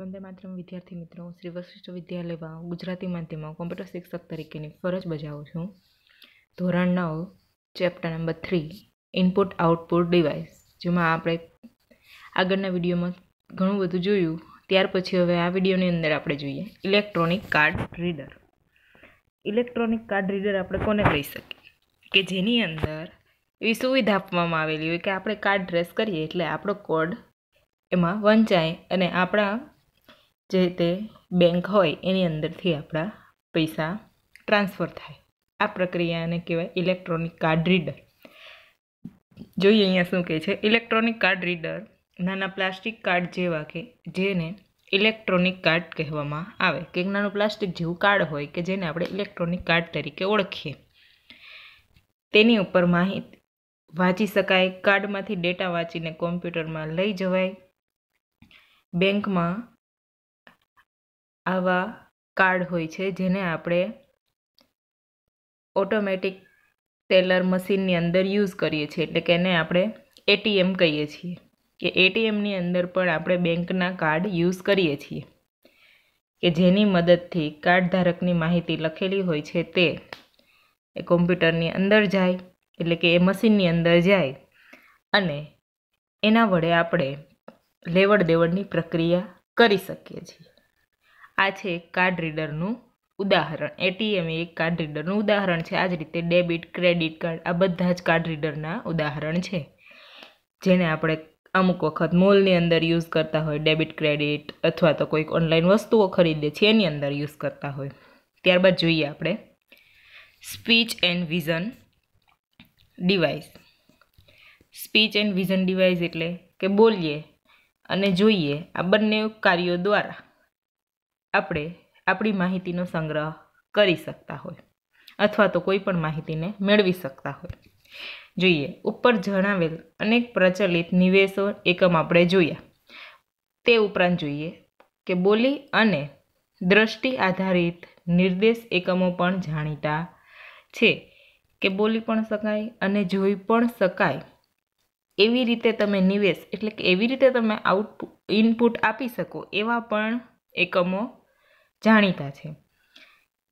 વંદે માત્રમ વિદ્યાર્થી મિત્રો શ્રી વશિષ્ઠ વિદ્યાલયમાં ગુજરાતી માધ્યમમાં કોમ્પ્યુટર શિક્ષક તરીકેની ફરજ બજાવું છું ધોરણ નવ chapter number three input output device જેમાં આપણે આગળના વિડીયોમાં ઘણું બધું જોયું ત્યાર પછી હવે આ વિડીયોની અંદર આપણે જોઈએ electronic card reader electronic card reader આપણે કોને કહી શકીએ કે જેની અંદર એવી સુવિધા આપવામાં આવેલી હોય કે આપણે કાર્ડ ડ્રેસ કરીએ એટલે આપણો કોડ એમાં વંચાય અને આપણા જે તે બેંક હોય એની અંદરથી આપણા પૈસા ટ્રાન્સફર થાય આ પ્રક્રિયાને કહેવાય ઇલેક્ટ્રોનિક કાર્ડ રીડર જોઈએ અહીંયા શું કહે છે ઇલેક્ટ્રોનિક કાર્ડ રીડર નાના પ્લાસ્ટિક કાર્ડ જેવા કે જેને ઇલેક્ટ્રોનિક કાર્ડ કહેવામાં આવે કે નાનું પ્લાસ્ટિક જેવું કાર્ડ હોય કે જેને આપણે ઇલેક્ટ્રોનિક કાર્ડ તરીકે ઓળખીએ તેની ઉપર માહિતી વાંચી શકાય કાર્ડમાંથી ડેટા વાંચીને કોમ્પ્યુટરમાં લઈ જવાય બેંકમાં આવા કાર્ડ હોય છે જેને આપણે ઓટોમેટિક ટેલર મશીનની અંદર યુઝ કરીએ છીએ એટલે કે એને આપણે એટીએમ કહીએ છીએ કે એટીએમની અંદર પણ આપણે બેંકના કાર્ડ યુઝ કરીએ છીએ કે જેની મદદથી કાર્ડ ધારકની માહિતી લખેલી હોય છે તે એ કોમ્પ્યુટરની અંદર જાય એટલે કે એ મશીનની અંદર જાય અને એના વડે આપણે લેવડ દેવડની પ્રક્રિયા કરી શકીએ છીએ આ છે એક કાર્ડ રીડરનું ઉદાહરણ એટીએમ એ એક કાર્ડ રીડરનું ઉદાહરણ છે આ જ રીતે ડેબિટ ક્રેડિટ કાર્ડ આ બધા જ કાર્ડ રીડરના ઉદાહરણ છે જેને આપણે અમુક વખત મોલની અંદર યુઝ કરતા હોય ડેબિટ ક્રેડિટ અથવા તો કોઈક ઓનલાઈન વસ્તુઓ ખરીદીએ છીએ એની અંદર યુઝ કરતા હોય ત્યારબાદ જોઈએ આપણે speech and vision device speech and vision device એટલે કે બોલીએ અને જોઈએ આ બંને કાર્યો દ્વારા આપણે આપણી માહિતીનો સંગ્રહ કરી શકતા હોય અથવા તો કોઈ પણ માહિતીને મેળવી શકતા હોય જોઈએ ઉપર જણાવેલ અનેક પ્રચલિત નિવેશો એકમ આપણે જોયા તે ઉપરાંત જોઈએ કે બોલી અને દ્રષ્ટિ આધારિત નિર્દેશ એકમો પણ જાણીતા છે કે બોલી પણ શકાય અને જોઈ પણ શકાય એવી રીતે તમે નિવેશ એટલે કે એવી રીતે તમે આઉટપુટ ઇનપુટ આપી શકો એવા પણ એકમો જાણીતા છે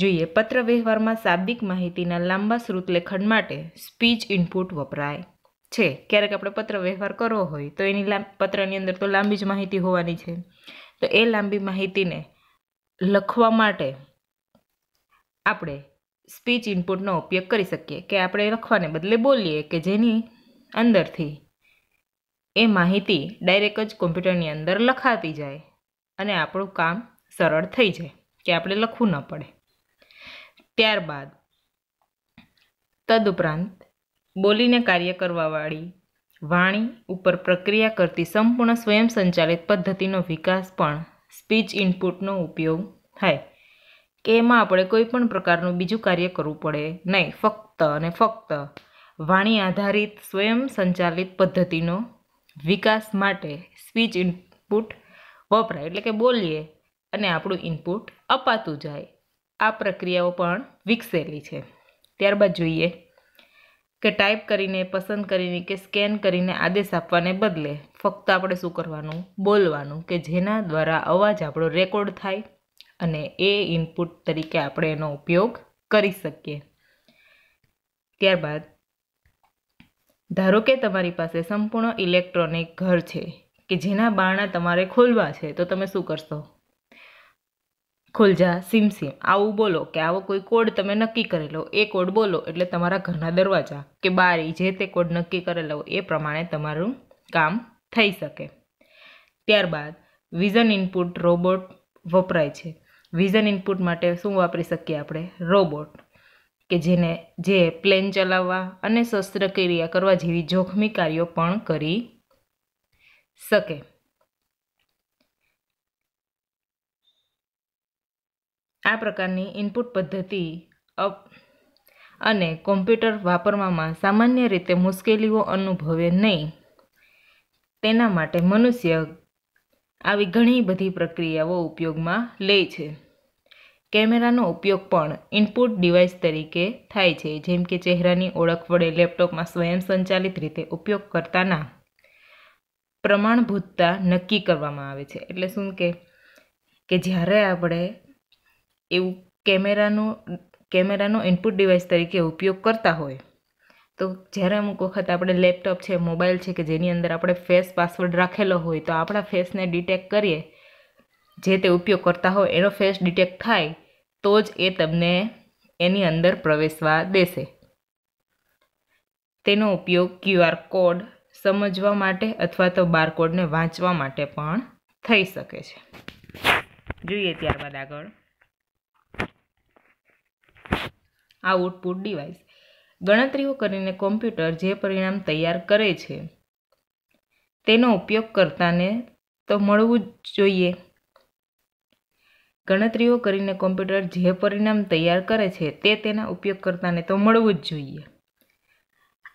જોઈએ પત્ર વ્યવહારમાં શાબ્દિક માહિતીના લાંબા શ્રુત લેખન માટે સ્પીચ ઇનપુટ વપરાય છે ક્યારેક આપણે પત્ર વ્યવહાર કરવો હોય તો એની પત્રની અંદર તો લાંબી જ માહિતી હોવાની છે તો એ લાંબી માહિતીને લખવા માટે આપણે સ્પીચ ઇનપુટનો ઉપયોગ કરી શકીએ કે આપણે લખવાને બદલે બોલીએ કે જેની અંદરથી એ માહિતી ડાયરેક્ટ જ કોમ્પ્યુટરની અંદર લખાતી જાય અને આપણું કામ સરળ થઈ જાય કે આપણે લખવું ન પડે ત્યારબાદ તદુપરાંત બોલીને કાર્ય કરવાવાળી વાણી ઉપર પ્રક્રિયા કરતી સંપૂર્ણ સ્વયં સંચાલિત પદ્ધતિનો વિકાસ પણ સ્પીચ ઇનપુટનો ઉપયોગ થાય કે એમાં આપણે કોઈ પણ પ્રકારનું બીજું કાર્ય કરવું પડે નહીં ફક્ત અને ફક્ત વાણી આધારિત સ્વયં સંચાલિત પદ્ધતિનો વિકાસ માટે સ્પીચ ઇનપુટ વપરાય એટલે કે બોલીએ અને આપણું ઇનપુટ અપાતું જાય આ પ્રક્રિયાઓ પણ વિકસેલી છે ત્યારબાદ જોઈએ કે ટાઈપ કરીને પસંદ કરીને કે સ્કેન કરીને આદેશ આપવાને બદલે ફક્ત આપણે શું કરવાનું બોલવાનું કે જેના દ્વારા અવાજ આપણો રેકોર્ડ થાય અને એ ઇનપુટ તરીકે આપણે એનો ઉપયોગ કરી શકીએ ત્યારબાદ ધારો કે તમારી પાસે સંપૂર્ણ ઇલેક્ટ્રોનિક ઘર છે કે જેના બારણા તમારે ખોલવા છે તો તમે શું કરશો ખુલજા જા સીમસીમ આવું બોલો કે આવો કોઈ કોડ તમે નક્કી કરેલો એ કોડ બોલો એટલે તમારા ઘરના દરવાજા કે બારી જે તે કોડ નક્કી કરેલો એ પ્રમાણે તમારું કામ થઈ શકે ત્યારબાદ વિઝન ઇનપુટ રોબોટ વપરાય છે વિઝન ઇનપુટ માટે શું વાપરી શકીએ આપણે રોબોટ કે જેને જે પ્લેન ચલાવવા અને શસ્ત્રક્રિયા કરવા જેવી જોખમી કાર્યો પણ કરી શકે આ પ્રકારની ઇનપુટ પદ્ધતિ અપ અને કોમ્પ્યુટર વાપરવામાં સામાન્ય રીતે મુશ્કેલીઓ અનુભવે નહીં તેના માટે મનુષ્ય આવી ઘણી બધી પ્રક્રિયાઓ ઉપયોગમાં લે છે કેમેરાનો ઉપયોગ પણ ઇનપુટ ડિવાઇસ તરીકે થાય છે જેમ કે ચહેરાની ઓળખ વડે લેપટોપમાં સ્વયં સંચાલિત રીતે ઉપયોગ કરતાના પ્રમાણભૂતતા નક્કી કરવામાં આવે છે એટલે શું કે કે જ્યારે આપણે એવું કેમેરાનું કેમેરાનો ઇનપુટ ડિવાઇસ તરીકે ઉપયોગ કરતા હોય તો જ્યારે અમુક વખત આપણે લેપટોપ છે મોબાઈલ છે કે જેની અંદર આપણે ફેસ પાસવર્ડ રાખેલો હોય તો આપણા ફેસને ડિટેક્ટ કરીએ જે તે ઉપયોગ કરતા હોય એનો ફેસ ડિટેક્ટ થાય તો જ એ તમને એની અંદર પ્રવેશવા દેશે તેનો ઉપયોગ ક્યુઆર કોડ સમજવા માટે અથવા તો બારકોડને વાંચવા માટે પણ થઈ શકે છે જોઈએ ત્યારબાદ આગળ આઉટપુટ ડિવાઇસ ગણતરીઓ કરીને કોમ્પ્યુટર જે પરિણામ તૈયાર કરે છે તેનો ઉપયોગ કરતાને તો મળવું જ જોઈએ ગણતરીઓ કરીને કોમ્પ્યુટર જે પરિણામ તૈયાર કરે છે તે તેના ઉપયોગકર્તાને તો મળવું જ જોઈએ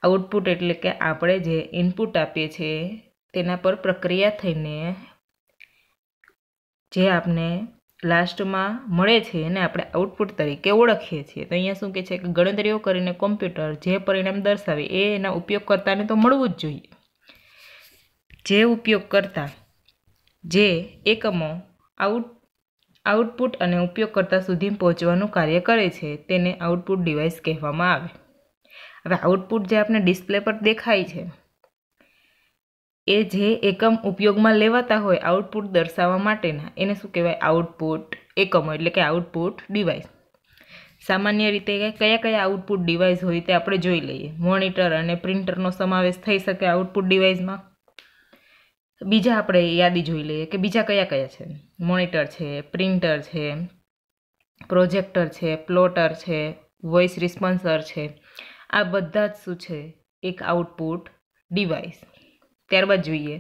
આઉટપુટ એટલે કે આપણે જે ઇનપુટ આપીએ છીએ તેના પર પ્રક્રિયા થઈને જે આપણે લાસ્ટમાં મળે છે એને આપણે આઉટપુટ તરીકે ઓળખીએ છીએ તો અહીંયા શું કહે છે કે ગણતરીઓ કરીને કોમ્પ્યુટર જે પરિણામ દર્શાવે એ એના ઉપયોગકર્તાને તો મળવું જ જોઈએ જે ઉપયોગકર્તા જે એકમો આઉટ આઉટપુટ અને ઉપયોગકર્તા સુધી પહોંચવાનું કાર્ય કરે છે તેને આઉટપુટ ડિવાઇસ કહેવામાં આવે હવે આઉટપુટ જે આપણે ડિસ્પ્લે પર દેખાય છે એ જે એકમ ઉપયોગમાં લેવાતા હોય આઉટપુટ દર્શાવવા માટેના એને શું કહેવાય આઉટપુટ એકમો એટલે કે આઉટપુટ ડિવાઇસ સામાન્ય રીતે કયા કયા આઉટપુટ ડિવાઇસ હોય તે આપણે જોઈ લઈએ મોનિટર અને પ્રિન્ટરનો સમાવેશ થઈ શકે આઉટપુટ ડિવાઇસમાં બીજા આપણે યાદી જોઈ લઈએ કે બીજા કયા કયા છે મોનિટર છે પ્રિન્ટર છે પ્રોજેક્ટર છે પ્લોટર છે વોઇસ રિસ્પોન્સર છે આ બધા જ શું છે એક આઉટપુટ ડિવાઇસ ત્યારબાદ જોઈએ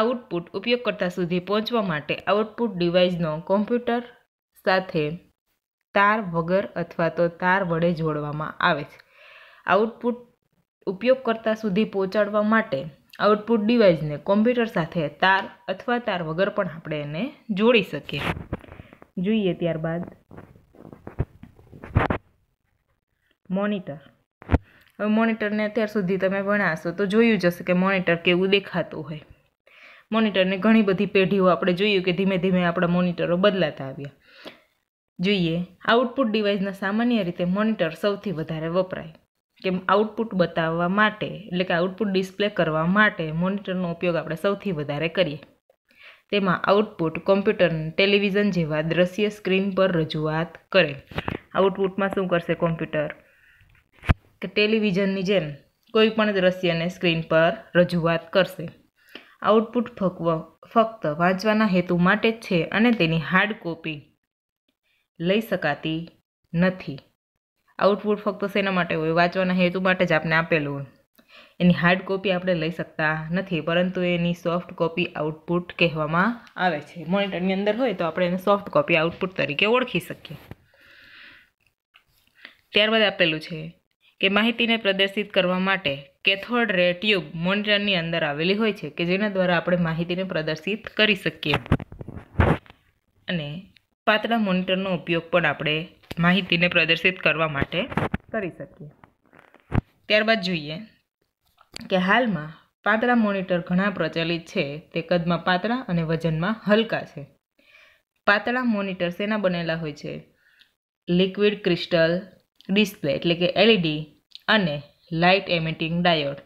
આઉટપુટ ઉપયોગકર્તા સુધી પહોંચવા માટે આઉટપુટ ડિવાઇસનો કોમ્પ્યુટર સાથે તાર વગર અથવા તો તાર વડે જોડવામાં આવે છે આઉટપુટ ઉપયોગકર્તા સુધી પહોંચાડવા માટે આઉટપુટ ડિવાઇસને કોમ્પ્યુટર સાથે તાર અથવા તાર વગર પણ આપણે એને જોડી શકીએ જોઈએ ત્યારબાદ મોનિટર હવે મોનિટરને અત્યાર સુધી તમે ભણાશો તો જોયું જ હશે કે મોનિટર કેવું દેખાતું હોય મોનિટરની ઘણી બધી પેઢીઓ આપણે જોયું કે ધીમે ધીમે આપણા મોનિટરો બદલાતા આવ્યા જોઈએ આઉટપુટ ડિવાઇસના સામાન્ય રીતે મોનિટર સૌથી વધારે વપરાય કે આઉટપુટ બતાવવા માટે એટલે કે આઉટપુટ ડિસ્પ્લે કરવા માટે મોનિટરનો ઉપયોગ આપણે સૌથી વધારે કરીએ તેમાં આઉટપુટ કોમ્પ્યુટર ટેલિવિઝન જેવા દ્રશ્ય સ્ક્રીન પર રજૂઆત કરે આઉટપુટમાં શું કરશે કોમ્પ્યુટર કે ટેલિવિઝનની જેમ કોઈ પણ દ્રશ્યને સ્ક્રીન પર રજૂઆત કરશે આઉટપુટ ફકવ ફક્ત વાંચવાના હેતુ માટે જ છે અને તેની હાર્ડ કોપી લઈ શકાતી નથી આઉટપુટ ફક્ત શેના માટે હોય વાંચવાના હેતુ માટે જ આપણે આપેલું હોય એની હાર્ડ કોપી આપણે લઈ શકતા નથી પરંતુ એની સોફ્ટ કોપી આઉટપુટ કહેવામાં આવે છે મોનિટરની અંદર હોય તો આપણે એને સોફ્ટ કોપી આઉટપુટ તરીકે ઓળખી શકીએ ત્યારબાદ આપેલું છે કે માહિતીને પ્રદર્શિત કરવા માટે કેથોડ રે ટ્યુબ મોનિટરની અંદર આવેલી હોય છે કે જેના દ્વારા આપણે માહિતીને પ્રદર્શિત કરી શકીએ અને પાતળા મોનિટરનો ઉપયોગ પણ આપણે માહિતીને પ્રદર્શિત કરવા માટે કરી શકીએ ત્યારબાદ જોઈએ કે હાલમાં પાતળા મોનિટર ઘણા પ્રચલિત છે તે કદમાં પાતળા અને વજનમાં હલકા છે પાતળા મોનિટર શેના બનેલા હોય છે લિક્વિડ ક્રિસ્ટલ ડિસ્પ્લે એટલે કે એલઈડી અને લાઇટ એમિટિંગ ડાયોડ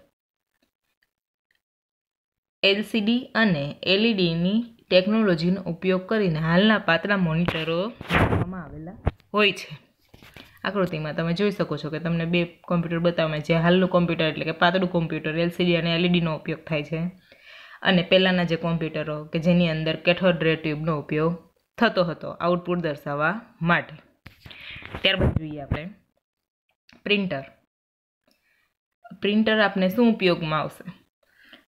એલસીડી અને એલઈડીની ટેકનોલોજીનો ઉપયોગ કરીને હાલના પાતળા મોનિટરો બનાવવામાં આવેલા હોય છે આકૃતિમાં તમે જોઈ શકો છો કે તમને બે કોમ્પ્યુટર બતાવવામાં જે હાલનું કોમ્પ્યુટર એટલે કે પાતળું કોમ્પ્યુટર એલસીડી અને એલઈડીનો ઉપયોગ થાય છે અને પહેલાંના જે કોમ્પ્યુટરો કે જેની અંદર કેથોડ ટ્યુબનો ઉપયોગ થતો હતો આઉટપુટ દર્શાવવા માટે ત્યારબાદ જોઈએ આપણે પ્રિન્ટર પ્રિન્ટર આપને શું ઉપયોગમાં આવશે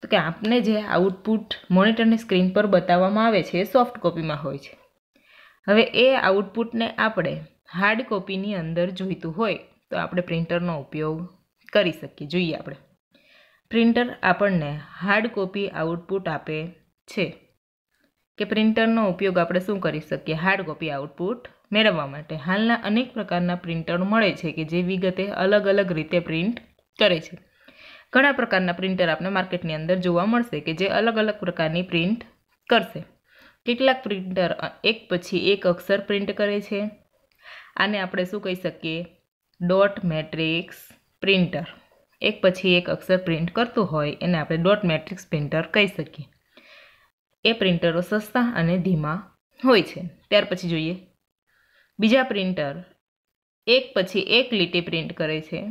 તો કે આપને જે આઉટપુટ મોનિટરની સ્ક્રીન પર બતાવવામાં આવે છે એ સોફ્ટ કોપીમાં હોય છે હવે એ આઉટપુટને આપણે હાર્ડ કોપીની અંદર જોઈતું હોય તો આપણે પ્રિન્ટરનો ઉપયોગ કરી શકીએ જોઈએ આપણે પ્રિન્ટર આપણને હાર્ડ કોપી આઉટપુટ આપે છે કે પ્રિન્ટરનો ઉપયોગ આપણે શું કરી શકીએ હાર્ડ કોપી આઉટપુટ મેળવવા માટે હાલના અનેક પ્રકારના પ્રિન્ટરો મળે છે કે જે વિગતે અલગ અલગ રીતે પ્રિન્ટ કરે છે ઘણા પ્રકારના પ્રિન્ટર આપણે માર્કેટની અંદર જોવા મળશે કે જે અલગ અલગ પ્રકારની પ્રિન્ટ કરશે કેટલાક પ્રિન્ટર એક પછી એક અક્ષર પ્રિન્ટ કરે છે આને આપણે શું કહી શકીએ ડોટ મેટ્રિક્સ પ્રિન્ટર એક પછી એક અક્ષર પ્રિન્ટ કરતું હોય એને આપણે ડોટ મેટ્રિક્સ પ્રિન્ટર કહી શકીએ એ પ્રિન્ટરો સસ્તા અને ધીમા હોય છે ત્યાર પછી જોઈએ બીજા પ્રિન્ટર એક પછી એક લીટી પ્રિન્ટ કરે છે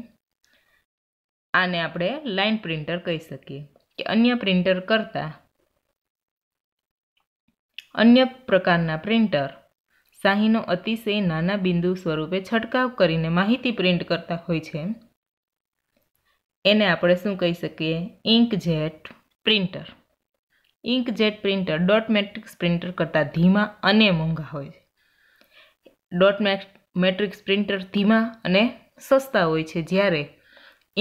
આને આપણે લાઇન પ્રિન્ટર કહી શકીએ કે અન્ય પ્રિન્ટર કરતાં અન્ય પ્રકારના પ્રિન્ટર શાહીનો અતિશય નાના બિંદુ સ્વરૂપે છંટકાવ કરીને માહિતી પ્રિન્ટ કરતા હોય છે એને આપણે શું કહી શકીએ inkjet printer inkjet printer dot matrix printer કરતાં ધીમા અને મોંઘા હોય છે ડોટ મેટ્રિક્સ પ્રિન્ટર ધીમા અને સસ્તા હોય છે જ્યારે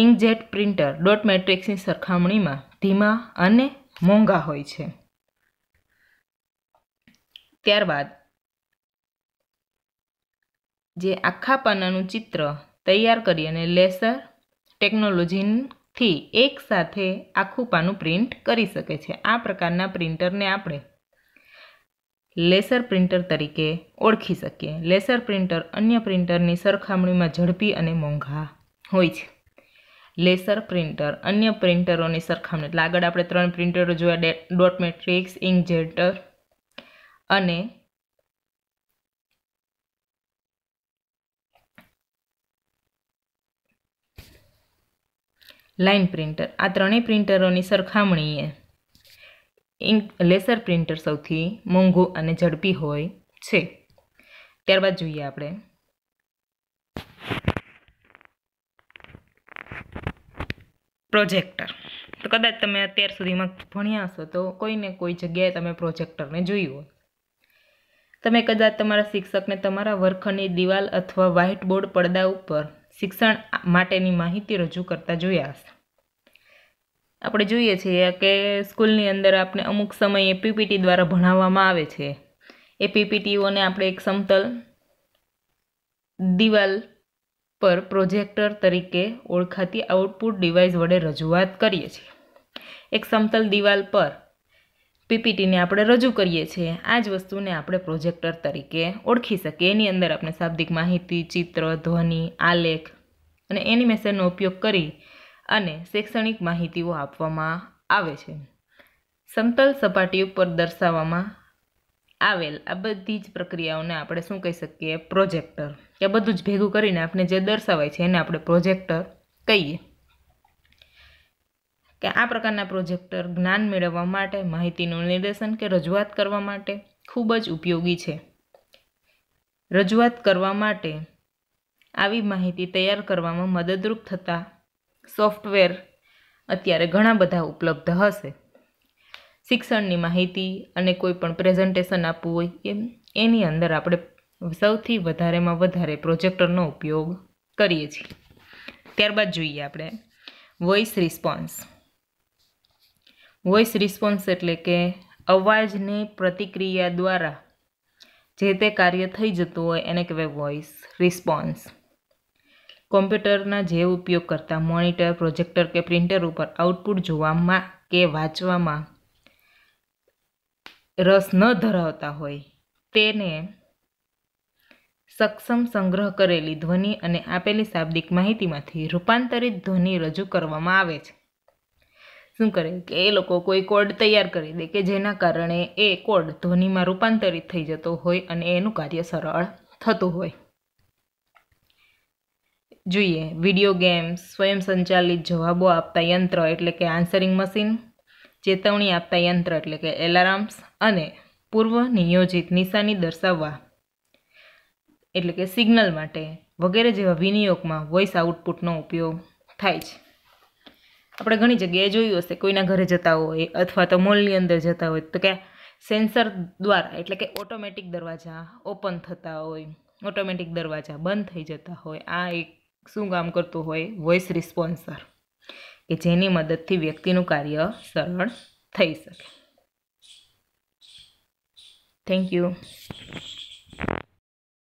ઇંકજેટ પ્રિન્ટર ડોટ મેટ્રિક્સની સરખામણીમાં ધીમા અને મોંઘા હોય છે ત્યારબાદ જે આખા પાનાનું ચિત્ર તૈયાર કરી અને લેસર ટેકનોલોજીથી એકસાથે આખું પાનું પ્રિન્ટ કરી શકે છે આ પ્રકારના પ્રિન્ટરને આપણે લેસર પ્રિન્ટર તરીકે ઓળખી શકીએ લેસર પ્રિન્ટર અન્ય પ્રિન્ટરની સરખામણીમાં ઝડપી અને મોંઘા હોય છે લેસર પ્રિન્ટર અન્ય પ્રિન્ટરોની સરખામણી એટલે આગળ આપણે ત્રણ પ્રિન્ટરો જોયા ડોટ મેટ્રિક્સ ઇંકજેટર અને લાઇન પ્રિન્ટર આ ત્રણેય પ્રિન્ટરોની સરખામણીએ ઇન્ક લેસર પ્રિન્ટર સૌથી મોંઘું અને ઝડપી હોય છે ત્યારબાદ જોઈએ આપણે પ્રોજેક્ટર તો કદાચ તમે અત્યાર સુધીમાં ભણ્યા હશો તો કોઈને કોઈ જગ્યાએ તમે પ્રોજેક્ટરને જોયું હોય તમે કદાચ તમારા શિક્ષકને તમારા વર્ગખંડની દિવાલ અથવા વ્હાઇટ બોર્ડ પડદા ઉપર શિક્ષણ માટેની માહિતી રજૂ કરતા જોયા હશે આપણે જોઈએ છીએ કે સ્કૂલની અંદર આપણે અમુક સમયે પીપીટી દ્વારા ભણાવવામાં આવે છે એ પીપીટીઓને આપણે એક સમતલ દિવાલ પર પ્રોજેક્ટર તરીકે ઓળખાતી આઉટપુટ ડિવાઇસ વડે રજૂઆત કરીએ છીએ એક સમતલ દિવાલ પર પીપીટીને આપણે રજૂ કરીએ છીએ આ જ વસ્તુને આપણે પ્રોજેક્ટર તરીકે ઓળખી શકીએ એની અંદર આપણે શાબ્દિક માહિતી ચિત્ર ધ્વનિ આલેખ અને એનિમેશનનો ઉપયોગ કરી અને શૈક્ષણિક માહિતીઓ આપવામાં આવે છે સમતલ સપાટી ઉપર દર્શાવવામાં આવેલ આ બધી જ પ્રક્રિયાઓને આપણે શું કહી શકીએ પ્રોજેક્ટર કે બધું જ ભેગું કરીને આપણે જે દર્શાવાય છે એને આપણે પ્રોજેક્ટર કહીએ કે આ પ્રકારના પ્રોજેક્ટર જ્ઞાન મેળવવા માટે માહિતીનું નિર્દેશન કે રજૂઆત કરવા માટે ખૂબ જ ઉપયોગી છે રજૂઆત કરવા માટે આવી માહિતી તૈયાર કરવામાં મદદરૂપ થતા સોફ્ટવેર અત્યારે ઘણા બધા ઉપલબ્ધ હશે શિક્ષણની માહિતી અને કોઈ પણ પ્રેઝન્ટેશન આપવું હોય એમ એની અંદર આપણે સૌથી વધારેમાં વધારે પ્રોજેક્ટરનો ઉપયોગ કરીએ છીએ ત્યારબાદ જોઈએ આપણે વોઇસ રિસ્પોન્સ વોઇસ રિસ્પોન્સ એટલે કે અવાજની પ્રતિક્રિયા દ્વારા જે તે કાર્ય થઈ જતું હોય એને કહેવાય વોઇસ રિસ્પોન્સ કોમ્પ્યુટરના જે ઉપયોગ કરતા મોનિટર પ્રોજેક્ટર કે પ્રિન્ટર ઉપર આઉટપુટ જોવામાં કે વાંચવામાં રસ ન ધરાવતા હોય તેને સક્ષમ સંગ્રહ કરેલી ધ્વનિ અને આપેલી શાબ્દિક માહિતીમાંથી રૂપાંતરિત ધ્વનિ રજૂ કરવામાં આવે છે શું કરે કે એ લોકો કોઈ કોડ તૈયાર કરી દે કે જેના કારણે એ કોડ ધ્વનિમાં રૂપાંતરિત થઈ જતો હોય અને એનું કાર્ય સરળ થતું હોય જોઈએ વિડીયો ગેમ્સ સ્વયં સંચાલિત જવાબો આપતા યંત્ર એટલે કે આન્સરિંગ મશીન ચેતવણી આપતા યંત્ર એટલે કે એલાર્મ્સ અને પૂર્વ નિયોજિત નિશાની દર્શાવવા એટલે કે સિગ્નલ માટે વગેરે જેવા વિનિયોગમાં વોઇસ આઉટપુટનો ઉપયોગ થાય છે આપણે ઘણી જગ્યાએ જોયું હશે કોઈના ઘરે જતા હોય અથવા તો મોલની અંદર જતા હોય તો કે સેન્સર દ્વારા એટલે કે ઓટોમેટિક દરવાજા ઓપન થતા હોય ઓટોમેટિક દરવાજા બંધ થઈ જતા હોય આ એક શું કામ કરતું હોય વોઇસ રિસ્પોન્સર કે જેની મદદથી વ્યક્તિનું કાર્ય સરળ થઈ શકે થેન્ક યુ